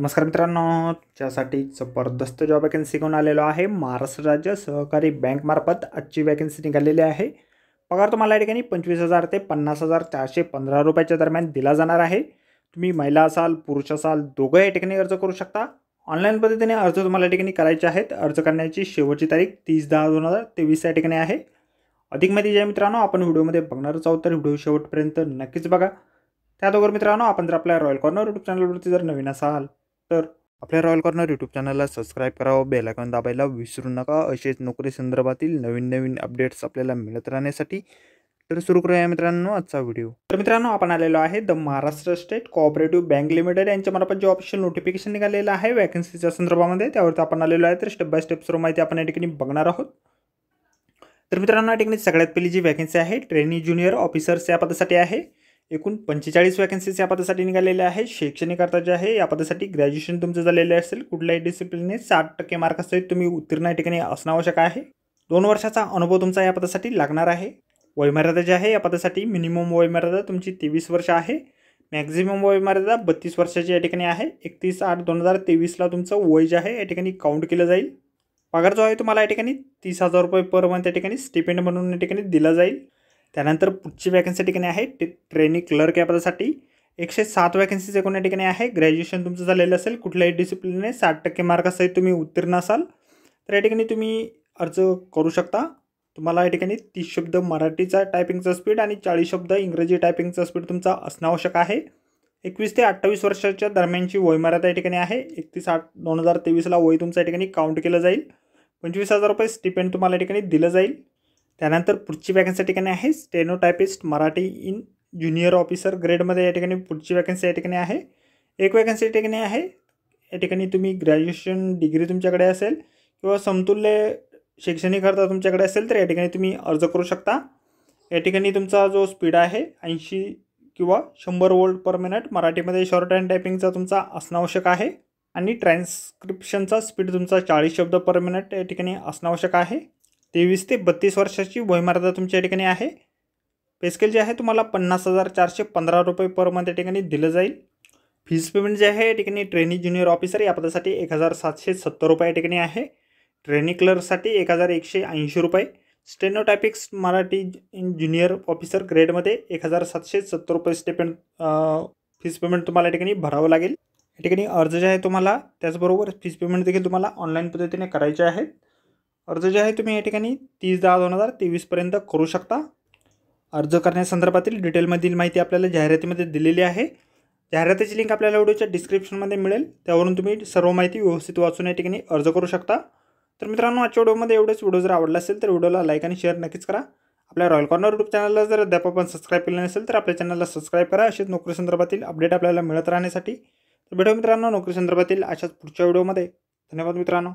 नमस्कार मित्रांनो ज्यासाठी जबरदस्त जॉब वॅकन्सी घेऊन आलेलो आहे महाराष्ट्र राज्य सहकारी बँकमार्फत आजची वॅकन्सी निघालेली आहे पगार तुम्हाला या ठिकाणी पंचवीस हजार ते पन्नास हजार चारशे पंधरा रुपयाच्या दरम्यान दिला जाणार आहे तुम्ही महिला असाल पुरुष असाल दोघं या ठिकाणी अर्ज करू शकता ऑनलाईन पद्धतीने अर्ज तुम्हाला या ठिकाणी करायचे आहेत अर्ज करण्याची शेवटची तारीख तीस दहा दोन हजार तेवीस या ठिकाणी आहे अधिक माहिती ज्या मित्रांनो आपण व्हिडिओमध्ये बघणारच आहोत तर व्हिडिओ शेवटपर्यंत नक्कीच बघा त्याबरोबर मित्रांनो आपण जर आपल्या रॉयल कॉर्नर यूट्यूब चॅनलवरती जर नवीन असाल तर आपल्या रॉयल कॉर्नर यूट्यूब चॅनलला सबस्क्राईब करावं आयकॉन दाबायला विसरू नका असेच नोकरी संदर्भातील नवीन नवीन अपडेट्स आपल्याला मिळत राहण्यासाठी तर सुरू करूया मित्रांनो आजचा व्हिडिओ तर मित्रांनो आपण आलेलो आहे the Maharashtra state cooperative bank limited यांच्या मार्फत जे ऑफिशियल नोटिफिकेशन निघालेलं आहे वॅकन्सीच्या संदर्भामध्ये त्यावरती आपण आलेलो आहे तर स्टेप बाय स्टेप सर्व माहिती आपण या ठिकाणी बघणार आहोत तर मित्रांनो या ठिकाणी सगळ्यात पहिली जी वॅकन्सी आहे ट्रेनिंग ज्युनियर ऑफिसर्स या पदासाठी आहे एकूण पंचेचाळीस वॅकन्सीज या पदासाठी निघालेल्या आहे शैक्षणिक जे आहे या पदासाठी ग्रॅज्युएशन तुमचं झालेले असेल कुठल्याही डिसिप्लिनने साठ टक्के मार्क असतील तुम्ही उत्तीर्ण या ठिकाणी असणं आवश्यक आहे दोन वर्षाचा अनुभव तुमचा या पदासाठी लागणार आहे वयमर्यादा जी आहे या पदासाठी मिनिमम वयमर्यादा तुमची तेवीस वर्ष आहे मॅक्झिमम वयमर्यादा बत्तीस वर्षाची या ठिकाणी आहे एकतीस आठ दोन हजार तेवीसला तुमचं वय जे आहे या ठिकाणी काउंट केलं जाईल पगार जो आहे तुम्हाला या ठिकाणी तीस हजार रुपये पर मंथ या ठिकाणी स्टिपेंड म्हणून या ठिकाणी दिला जाईल त्यानंतर पुढची वॅकन्सी ठिकाणी आहे ते ट्रेनिंग क्लर्क या पदासाठी एकशे सात एकूण कोणत्या ठिकाणी आहे ग्रॅज्युएशन तुमचं झालेलं असेल कुठल्याही डिसिप्लिनने साठ टक्के मार्कासहित तुम्ही उत्तीर्ण असाल तर या ठिकाणी तुम्ही अर्ज करू शकता तुम्हाला या ठिकाणी तीस शब्द मराठीचा टायपिंगचा स्पीड आणि चाळीस शब्द इंग्रजी टायपिंगचा स्पीड तुमचा असणं आवश्यक आहे एकवीस ते अठ्ठावीस वर्षाच्या दरम्यानची वयमर्यादा या ठिकाणी आहे एकतीस आठ दोन हजार तेवीसला वय तुमच्या ठिकाणी काउंट केलं जाईल पंचवीस हजार रुपये स्टिपेंड तुम्हाला या ठिकाणी दिलं जाईल त्यानंतर पुढची वॅकन्सी या ठिकाणी आहे stenotypist Marathi in junior officer ग्रेडमध्ये या ठिकाणी पुढची वॅकन्सी या ठिकाणी आहे एक वॅकन्सी या ठिकाणी आहे या ठिकाणी तुम्ही ग्रॅज्युएशन डिग्री तुमच्याकडे असेल किंवा समतुल्य शैक्षणिक अर्थ तुमच्याकडे असेल तर या ठिकाणी तुम्ही अर्ज करू शकता या ठिकाणी तुमचा जो स्पीड आहे ऐंशी किंवा शंभर वोल्ट पर मिनट मराठीमध्ये शॉर्ट अँड टायपिंगचा तुमचा असणं आवश्यक आहे आणि ट्रान्सक्रिप्शनचा स्पीड तुमचा चाळीस शब्द पर मिनट या ठिकाणी असणं आवश्यक आहे तेवीस ते बत्तीस वर्षाची वयमर्यादा तुमच्या ठिकाणी आहे पेस्केल जे आहे तुम्हाला पन्नास हजार चारशे पंधरा रुपये पर मंथ या ठिकाणी दिलं जाईल फीस पेमेंट जे आहे या ठिकाणी ट्रेनी ज्युनियर ऑफिसर या पदासाठी एक हजार सातशे सत्तर रुपये या ठिकाणी आहे ट्रेनी क्लर्कसाठी एक हजार एकशे ऐंशी रुपये स्टेनोटॅपिक्स मराठी ज्युनियर ऑफिसर ग्रेडमध्ये एक हजार सातशे सत्तर रुपये स्टेपेंट फीस पेमेंट तुम्हाला या ठिकाणी भरावं लागेल या ठिकाणी अर्ज जे आहे तुम्हाला त्याचबरोबर फीस पेमेंट देखील तुम्हाला ऑनलाईन पद्धतीने करायचे आहेत अर्ज जे आहे तुम्ही या ठिकाणी तीस दहा दोन हजार तेवीसपर्यंत करू शकता अर्ज करण्यासंदर्भातील डिटेलमधील माहिती आपल्याला जाहिरातीमध्ये दिलेली आहे जाहिरातीची लिंक आपल्याला व्हिडिओच्या डिस्क्रिप्शनमध्ये मिळेल त्यावरून तुम्ही सर्व माहिती व्यवस्थित वाचून या ठिकाणी अर्ज करू शकता तर मित्रांनो आजच्या व्हिडिओमध्ये एवढेच व्हिडिओ जर आवडला असेल तर व्हिडिओला लाईक आणि शेअर नक्कीच करा आपल्या रॉयल कॉर्नर यूट्यूब चॅनलला जर अद्याप आपण सबस्क्राईब केलं नसेल तर आपल्या चॅनलला सबस्क्राईब करा असेच नोकरी संदर्भातील अपडेट आपल्याला मिळत राहण्यासाठी तर भेटू मित्रांनो नोकरी संदर्भातील अशाच पुढच्या व्हिडिओमध्ये धन्यवाद मित्रांनो